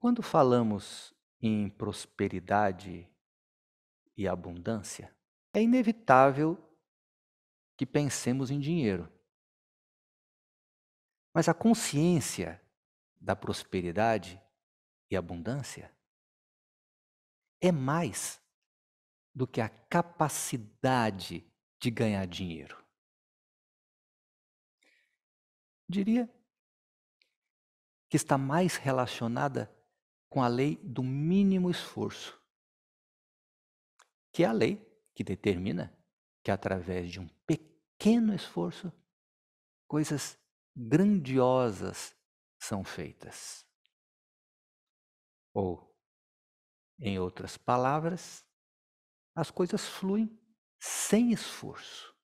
Quando falamos em prosperidade e abundância, é inevitável que pensemos em dinheiro. Mas a consciência da prosperidade e abundância é mais do que a capacidade de ganhar dinheiro. Diria que está mais relacionada com a lei do mínimo esforço, que é a lei que determina que através de um pequeno esforço, coisas grandiosas são feitas. Ou, em outras palavras, as coisas fluem sem esforço.